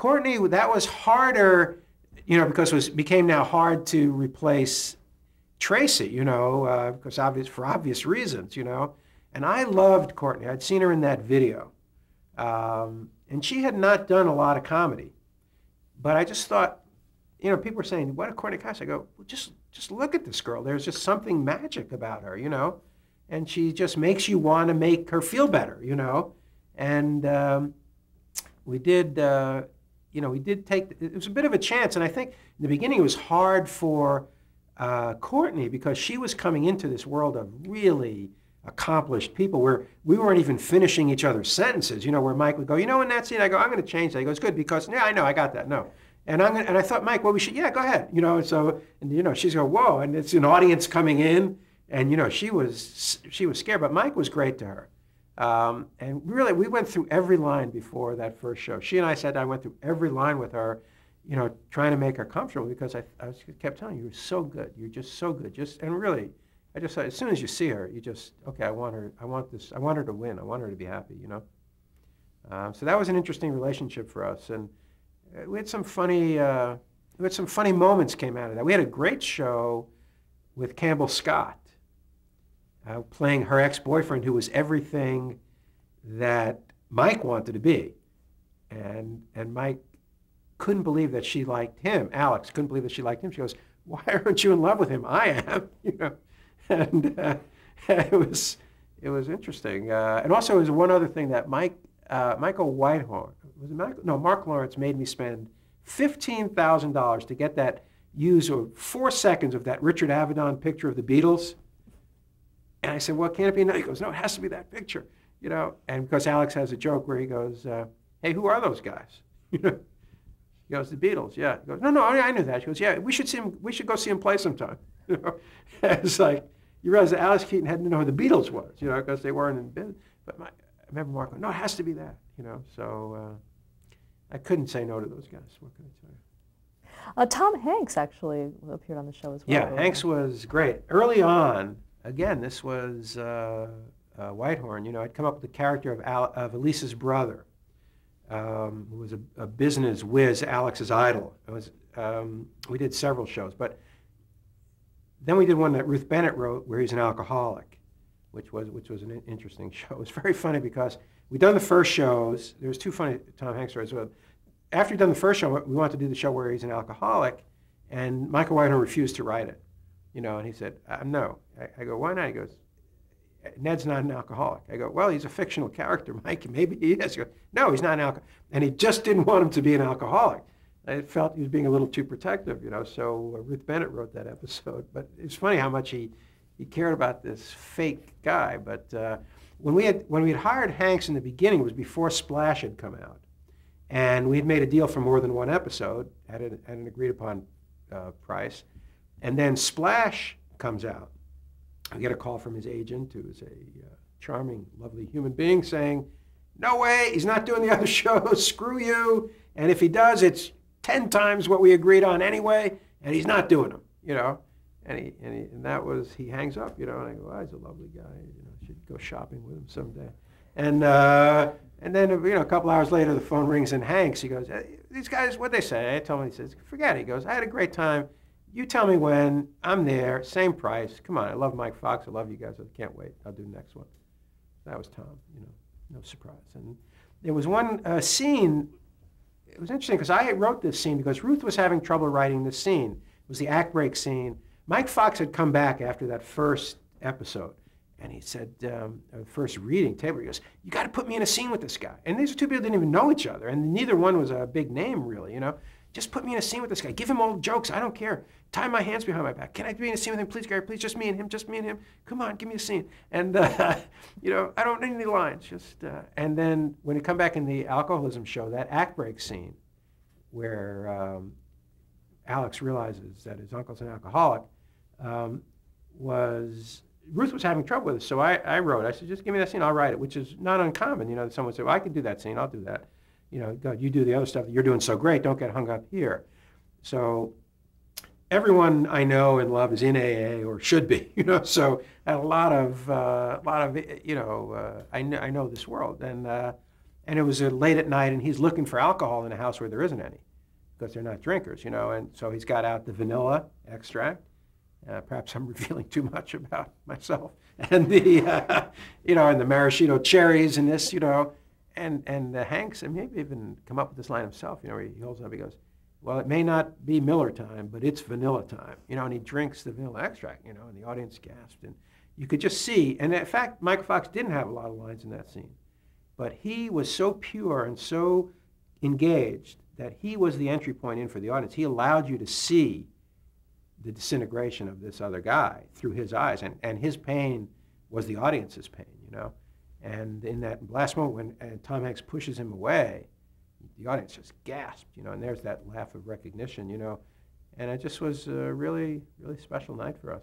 Courtney, that was harder, you know, because it was, became now hard to replace Tracy, you know, uh, because obvious for obvious reasons, you know. And I loved Courtney. I'd seen her in that video, um, and she had not done a lot of comedy, but I just thought, you know, people were saying, "What a Courtney Cox!" I go, well, just just look at this girl. There's just something magic about her, you know, and she just makes you want to make her feel better, you know. And um, we did. Uh, you know, he did take it was a bit of a chance, and I think in the beginning it was hard for uh, Courtney because she was coming into this world of really accomplished people where we weren't even finishing each other's sentences. You know, where Mike would go, you know, in that scene, I go, I'm going to change that. He goes, good because yeah, I know, I got that. No. And I'm gonna, and I thought, Mike, well, we should, yeah, go ahead. You know, so and you know, she's going, whoa, and it's an audience coming in, and you know, she was she was scared, but Mike was great to her. Um, and really, we went through every line before that first show. She and I said I went through every line with her, you know, trying to make her comfortable because I, I kept telling you, you're so good. You're just so good. Just and really, I just thought as soon as you see her, you just okay. I want her. I want this. I want her to win. I want her to be happy. You know. Um, so that was an interesting relationship for us, and uh, we had some funny. Uh, we had some funny moments came out of that. We had a great show with Campbell Scott uh, playing her ex boyfriend, who was everything that Mike wanted to be. And, and Mike couldn't believe that she liked him. Alex couldn't believe that she liked him. She goes, Why aren't you in love with him? I am. You know? And uh, it, was, it was interesting. Uh, and also, it was one other thing that Mike, uh, Michael Whitehorn, was Michael, no, Mark Lawrence made me spend $15,000 to get that use or four seconds of that Richard Avedon picture of the Beatles and I said, well, can it be another? He goes, no, it has to be that picture, you know. And because Alex has a joke where he goes, uh, hey, who are those guys? You know, he goes, the Beatles, yeah. He goes, no, no, I, knew that. He goes, yeah, we should see him, we should go see him play sometime. it's like, you realize that Alex Keaton had to know who the Beatles was, you know, because they weren't in business. But my, I remember Mark going, no, it has to be that, you know. So uh, I couldn't say no to those guys. What can I tell you? Uh, Tom Hanks actually appeared on the show as well. Yeah, Hanks was great. Early on, again, this was uh, uh, Whitehorn. You know, I'd come up with the character of, Al- of Elisa's brother, um, who was a, a, business whiz, Alex's idol. Was, um, we did several shows, but then we did one that Ruth Bennett wrote where he's an alcoholic, which was, which was an interesting show. It was very funny because we'd done the first shows. There was two funny Tom Hanks stories. Well, after we'd done the first show, we wanted to do the show where he's an alcoholic, and Michael Whitehorn refused to write it. You know, and he said, uh, no. I, I, go, why not? He goes, Ned's not an alcoholic. I go, well, he's a fictional character, Mike. Maybe he is. He goes, no, he's not an alcoholic. And he just didn't want him to be an alcoholic. I felt he was being a little too protective, you know. So uh, Ruth Bennett wrote that episode. But it's funny how much he, he cared about this fake guy. But uh, when we had when we had hired Hanks in the beginning, it was before Splash had come out, and we had made a deal for more than one episode at an, at an agreed upon uh, price. And then Splash comes out. I get a call from his agent, who is a uh, charming, lovely human being, saying, No way, he's not doing the other shows, screw you. And if he does, it's 10 times what we agreed on anyway, and he's not doing them, you know. And, he, and, he, and that was, he hangs up, you know, and I go, oh, he's a lovely guy, you know, I should go shopping with him someday. And, uh, and then, you know, a couple hours later, the phone rings and Hanks, he goes, these guys, what they say? I told him, he says, forget it. He goes, I had a great time. You tell me when. I'm there. Same price. Come on. I love Mike Fox. I love you guys. I can't wait. I'll do the next one. That was Tom. You know, no surprise. And there was one uh, scene. It was interesting because I wrote this scene because Ruth was having trouble writing this scene. It was the act break scene. Mike Fox had come back after that first episode, and he said, um, uh, first reading table, he goes, "You got to put me in a scene with this guy." And these two people didn't even know each other, and neither one was a big name really, you know. Just put me in a scene with this guy. Give him all jokes. I don't care. Tie my hands behind my back. Can I be in a scene with him, please, Gary? Please, just me and him. Just me and him. Come on, give me a scene. And uh, you know, I don't need any lines. Just uh, and then when you come back in the alcoholism show, that act break scene, where um, Alex realizes that his uncle's an alcoholic, um, was Ruth was having trouble with it. So I, I wrote. I said, just give me that scene. I'll write it, which is not uncommon. You know, someone said, well, I can do that scene. I'll do that you know, God, you do the other stuff. You're doing so great. Don't get hung up here. So everyone I know and love is in AA or should be, you know. So a lot of uh, a lot of you know, uh, I know I know this world, and uh, and it was uh, late at night, and he's looking for alcohol in a house where there isn't any, because they're not drinkers, you know. And so he's got out the vanilla extract. Uh, perhaps I'm revealing too much about myself, and the uh, you know, and the maraschino cherries and this, you know and and uh, Hanks, and maybe even come up with this line himself. You know, he holds up, he goes, "Well, it may not be Miller time, but it's vanilla time." You know, and he drinks the vanilla extract. You know, and the audience gasped, and you could just see. And in fact, Michael Fox didn't have a lot of lines in that scene, but he was so pure and so engaged that he was the entry point in for the audience. He allowed you to see the disintegration of this other guy through his eyes, and and his pain was the audience's pain. You know. And in that last moment when uh, Tom Hanks pushes him away, the audience just gasped, you know, and there's that laugh of recognition, you know. And it just was a really, really special night for us.